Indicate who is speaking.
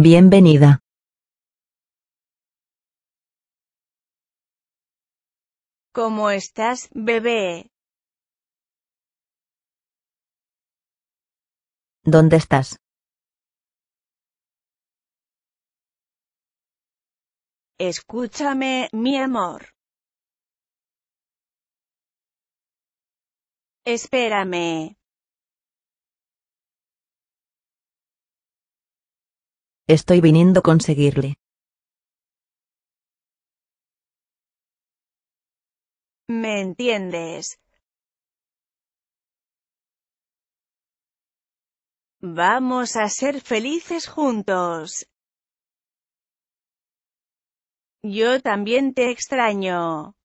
Speaker 1: Bienvenida. ¿Cómo estás, bebé? ¿Dónde estás? Escúchame, mi amor. Espérame. Estoy viniendo a conseguirle. ¿Me entiendes? Vamos a ser felices juntos. Yo también te extraño.